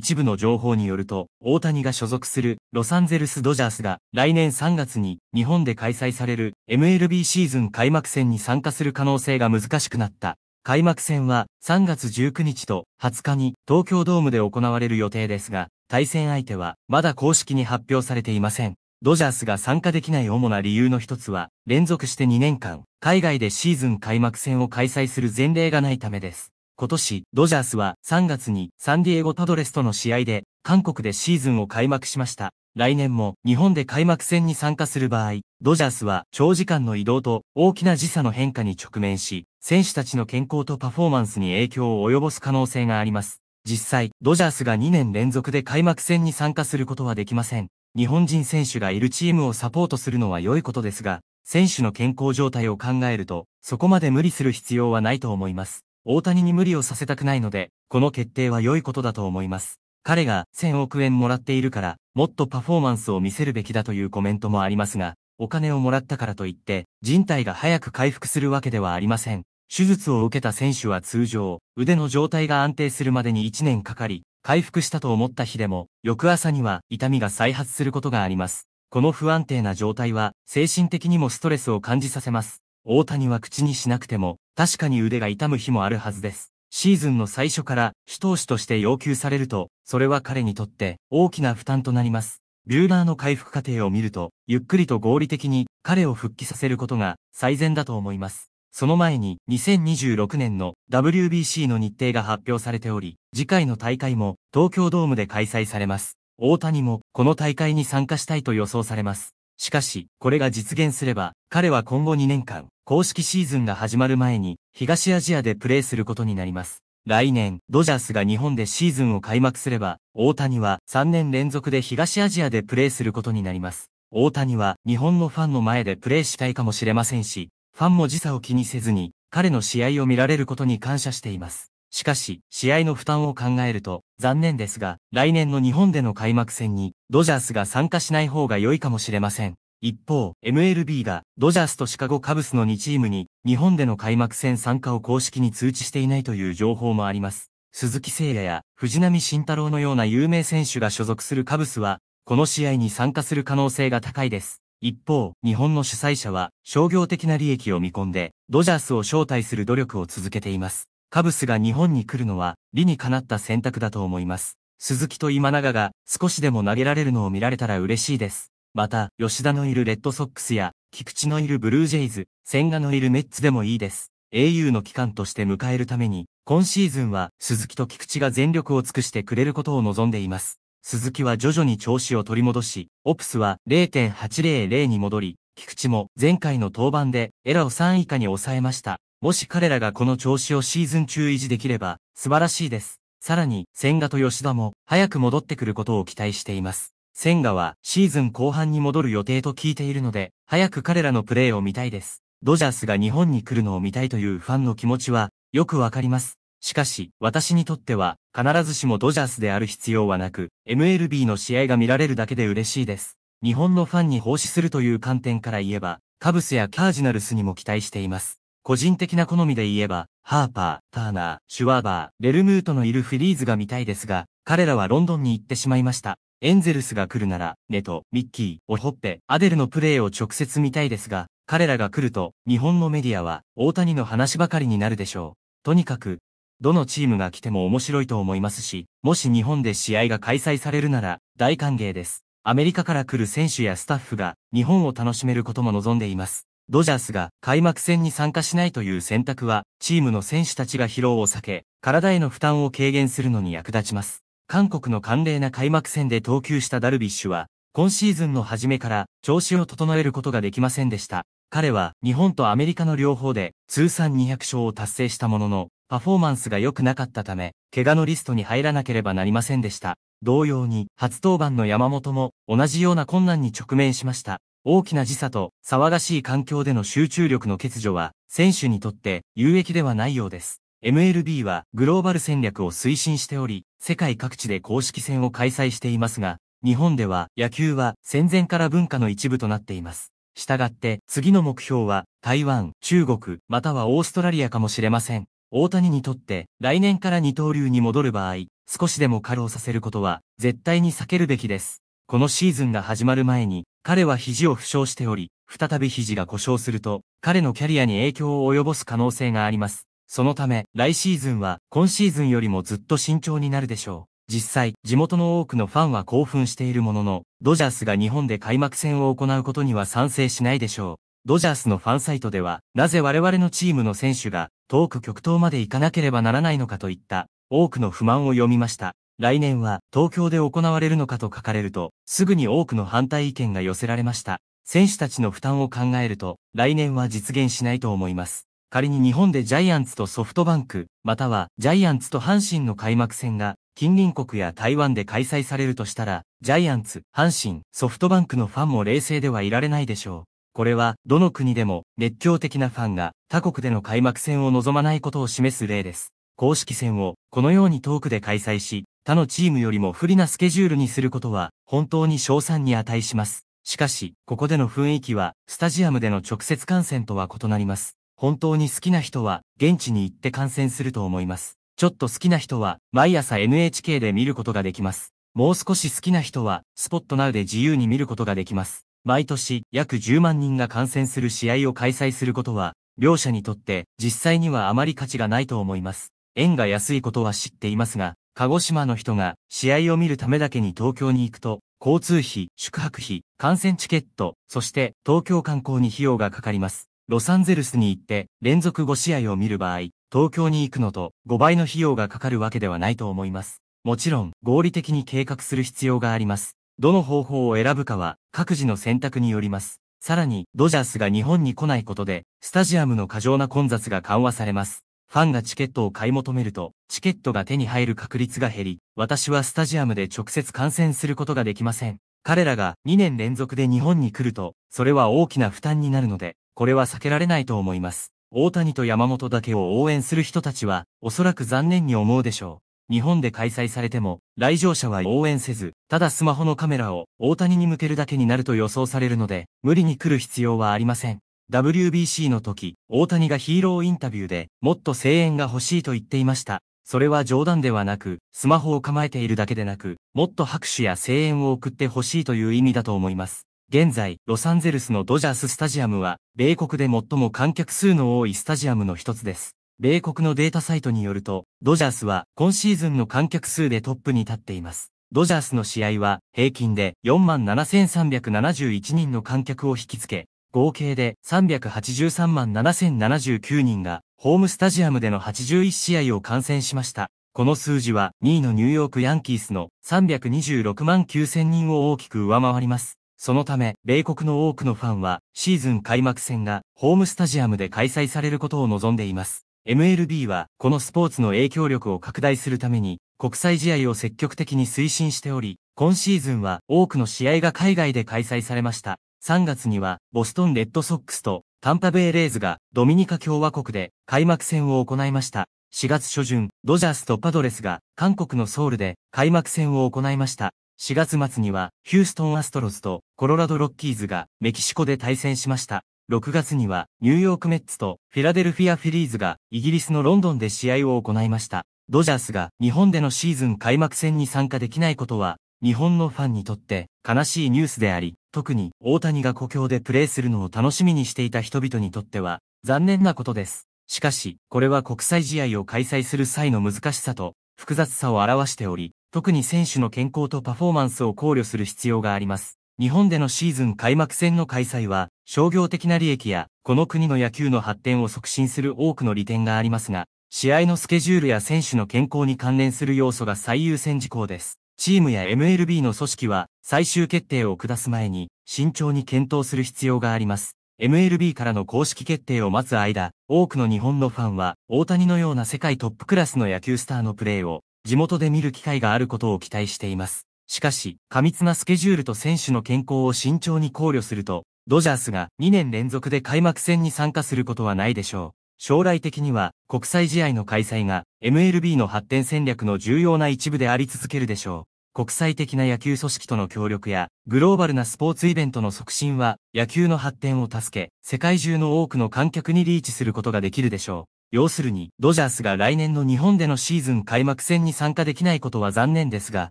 一部の情報によると、大谷が所属するロサンゼルスドジャースが来年3月に日本で開催される MLB シーズン開幕戦に参加する可能性が難しくなった。開幕戦は3月19日と20日に東京ドームで行われる予定ですが、対戦相手はまだ公式に発表されていません。ドジャースが参加できない主な理由の一つは、連続して2年間、海外でシーズン開幕戦を開催する前例がないためです。今年、ドジャースは3月にサンディエゴパドレスとの試合で、韓国でシーズンを開幕しました。来年も日本で開幕戦に参加する場合、ドジャースは長時間の移動と大きな時差の変化に直面し、選手たちの健康とパフォーマンスに影響を及ぼす可能性があります。実際、ドジャースが2年連続で開幕戦に参加することはできません。日本人選手がいるチームをサポートするのは良いことですが、選手の健康状態を考えると、そこまで無理する必要はないと思います。大谷に無理をさせたくないので、この決定は良いことだと思います。彼が1000億円もらっているから、もっとパフォーマンスを見せるべきだというコメントもありますが、お金をもらったからといって、人体が早く回復するわけではありません。手術を受けた選手は通常、腕の状態が安定するまでに1年かかり、回復したと思った日でも、翌朝には痛みが再発することがあります。この不安定な状態は、精神的にもストレスを感じさせます。大谷は口にしなくても、確かに腕が痛む日もあるはずです。シーズンの最初から主投手として要求されると、それは彼にとって大きな負担となります。ビューラーの回復過程を見ると、ゆっくりと合理的に彼を復帰させることが最善だと思います。その前に2026年の WBC の日程が発表されており、次回の大会も東京ドームで開催されます。大谷もこの大会に参加したいと予想されます。しかし、これが実現すれば、彼は今後2年間、公式シーズンが始まる前に、東アジアでプレーすることになります。来年、ドジャースが日本でシーズンを開幕すれば、大谷は3年連続で東アジアでプレーすることになります。大谷は日本のファンの前でプレーしたいかもしれませんし、ファンも時差を気にせずに、彼の試合を見られることに感謝しています。しかし、試合の負担を考えると、残念ですが、来年の日本での開幕戦に、ドジャースが参加しない方が良いかもしれません。一方、MLB が、ドジャースとシカゴカブスの2チームに、日本での開幕戦参加を公式に通知していないという情報もあります。鈴木誠也や藤波慎太郎のような有名選手が所属するカブスは、この試合に参加する可能性が高いです。一方、日本の主催者は商業的な利益を見込んで、ドジャースを招待する努力を続けています。カブスが日本に来るのは理にかなった選択だと思います。鈴木と今永が少しでも投げられるのを見られたら嬉しいです。また、吉田のいるレッドソックスや、菊池のいるブルージェイズ、千賀のいるメッツでもいいです。au の期間として迎えるために、今シーズンは鈴木と菊池が全力を尽くしてくれることを望んでいます。鈴木は徐々に調子を取り戻し、オプスは0.800に戻り、菊池も前回の登板でエラを3以下に抑えました。もし彼らがこの調子をシーズン中維持できれば、素晴らしいです。さらに、千賀と吉田も、早く戻ってくることを期待しています。千賀は、シーズン後半に戻る予定と聞いているので、早く彼らのプレーを見たいです。ドジャースが日本に来るのを見たいというファンの気持ちは、よくわかります。しかし、私にとっては、必ずしもドジャースである必要はなく、MLB の試合が見られるだけで嬉しいです。日本のファンに奉仕するという観点から言えば、カブスやカージナルスにも期待しています。個人的な好みで言えば、ハーパー、ターナー、シュワーバー、レルムートのいるフィリーズが見たいですが、彼らはロンドンに行ってしまいました。エンゼルスが来るなら、ネト、ミッキー、オホッペ、アデルのプレーを直接見たいですが、彼らが来ると、日本のメディアは、大谷の話ばかりになるでしょう。とにかく、どのチームが来ても面白いと思いますし、もし日本で試合が開催されるなら、大歓迎です。アメリカから来る選手やスタッフが、日本を楽しめることも望んでいます。ドジャースが開幕戦に参加しないという選択は、チームの選手たちが疲労を避け、体への負担を軽減するのに役立ちます。韓国の寒冷な開幕戦で投球したダルビッシュは、今シーズンの初めから調子を整えることができませんでした。彼は日本とアメリカの両方で通算200勝を達成したものの、パフォーマンスが良くなかったため、怪我のリストに入らなければなりませんでした。同様に、初登板の山本も同じような困難に直面しました。大きな時差と騒がしい環境での集中力の欠如は選手にとって有益ではないようです。MLB はグローバル戦略を推進しており、世界各地で公式戦を開催していますが、日本では野球は戦前から文化の一部となっています。したがって次の目標は台湾、中国、またはオーストラリアかもしれません。大谷にとって来年から二刀流に戻る場合、少しでも過労させることは絶対に避けるべきです。このシーズンが始まる前に彼は肘を負傷しており、再び肘が故障すると、彼のキャリアに影響を及ぼす可能性があります。そのため、来シーズンは今シーズンよりもずっと慎重になるでしょう。実際、地元の多くのファンは興奮しているものの、ドジャースが日本で開幕戦を行うことには賛成しないでしょう。ドジャースのファンサイトでは、なぜ我々のチームの選手が、遠く極東まで行かなければならないのかといった、多くの不満を読みました。来年は東京で行われるのかと書かれると、すぐに多くの反対意見が寄せられました。選手たちの負担を考えると、来年は実現しないと思います。仮に日本でジャイアンツとソフトバンク、またはジャイアンツと阪神の開幕戦が近隣国や台湾で開催されるとしたら、ジャイアンツ、阪神、ソフトバンクのファンも冷静ではいられないでしょう。これは、どの国でも熱狂的なファンが他国での開幕戦を望まないことを示す例です。公式戦をこのように遠くで開催し、他のチームよりも不利なスケジュールにすることは本当に賞賛に値します。しかし、ここでの雰囲気はスタジアムでの直接観戦とは異なります。本当に好きな人は現地に行って観戦すると思います。ちょっと好きな人は毎朝 NHK で見ることができます。もう少し好きな人はスポットナウで自由に見ることができます。毎年約10万人が観戦する試合を開催することは、両者にとって実際にはあまり価値がないと思います。円が安いことは知っていますが、鹿児島の人が試合を見るためだけに東京に行くと、交通費、宿泊費、観戦チケット、そして東京観光に費用がかかります。ロサンゼルスに行って連続5試合を見る場合、東京に行くのと5倍の費用がかかるわけではないと思います。もちろん合理的に計画する必要があります。どの方法を選ぶかは各自の選択によります。さらに、ドジャースが日本に来ないことで、スタジアムの過剰な混雑が緩和されます。ファンがチケットを買い求めると、チケットが手に入る確率が減り、私はスタジアムで直接観戦することができません。彼らが2年連続で日本に来ると、それは大きな負担になるので、これは避けられないと思います。大谷と山本だけを応援する人たちは、おそらく残念に思うでしょう。日本で開催されても、来場者は応援せず、ただスマホのカメラを大谷に向けるだけになると予想されるので、無理に来る必要はありません。WBC の時、大谷がヒーローインタビューで、もっと声援が欲しいと言っていました。それは冗談ではなく、スマホを構えているだけでなく、もっと拍手や声援を送ってほしいという意味だと思います。現在、ロサンゼルスのドジャーススタジアムは、米国で最も観客数の多いスタジアムの一つです。米国のデータサイトによると、ドジャースは今シーズンの観客数でトップに立っています。ドジャースの試合は平均で47,371人の観客を引きつけ、合計で383万7079人が、ホームスタジアムでの81試合を観戦しました。この数字は2位のニューヨークヤンキースの326万9000人を大きく上回ります。そのため、米国の多くのファンは、シーズン開幕戦がホームスタジアムで開催されることを望んでいます。MLB は、このスポーツの影響力を拡大するために、国際試合を積極的に推進しており、今シーズンは多くの試合が海外で開催されました。3月にはボストンレッドソックスとタンパベイレイズがドミニカ共和国で開幕戦を行いました。4月初旬、ドジャースとパドレスが韓国のソウルで開幕戦を行いました。4月末にはヒューストンアストロズとコロラドロッキーズがメキシコで対戦しました。6月にはニューヨークメッツとフィラデルフィアフィリーズがイギリスのロンドンで試合を行いました。ドジャースが日本でのシーズン開幕戦に参加できないことは日本のファンにとって悲しいニュースであり、特に大谷が故郷でプレーするのを楽しみにしていた人々にとっては残念なことです。しかし、これは国際試合を開催する際の難しさと複雑さを表しており、特に選手の健康とパフォーマンスを考慮する必要があります。日本でのシーズン開幕戦の開催は、商業的な利益や、この国の野球の発展を促進する多くの利点がありますが、試合のスケジュールや選手の健康に関連する要素が最優先事項です。チームや MLB の組織は最終決定を下す前に慎重に検討する必要があります。MLB からの公式決定を待つ間、多くの日本のファンは大谷のような世界トップクラスの野球スターのプレーを地元で見る機会があることを期待しています。しかし、過密なスケジュールと選手の健康を慎重に考慮すると、ドジャースが2年連続で開幕戦に参加することはないでしょう。将来的には国際試合の開催が MLB の発展戦略の重要な一部であり続けるでしょう。国際的な野球組織との協力やグローバルなスポーツイベントの促進は野球の発展を助け、世界中の多くの観客にリーチすることができるでしょう。要するに、ドジャースが来年の日本でのシーズン開幕戦に参加できないことは残念ですが、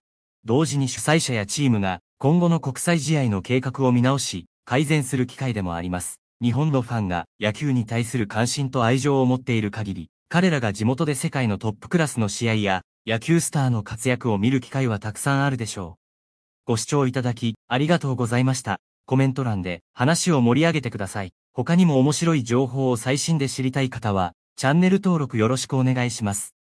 同時に主催者やチームが今後の国際試合の計画を見直し、改善する機会でもあります。日本のファンが野球に対する関心と愛情を持っている限り、彼らが地元で世界のトップクラスの試合や野球スターの活躍を見る機会はたくさんあるでしょう。ご視聴いただきありがとうございました。コメント欄で話を盛り上げてください。他にも面白い情報を最新で知りたい方は、チャンネル登録よろしくお願いします。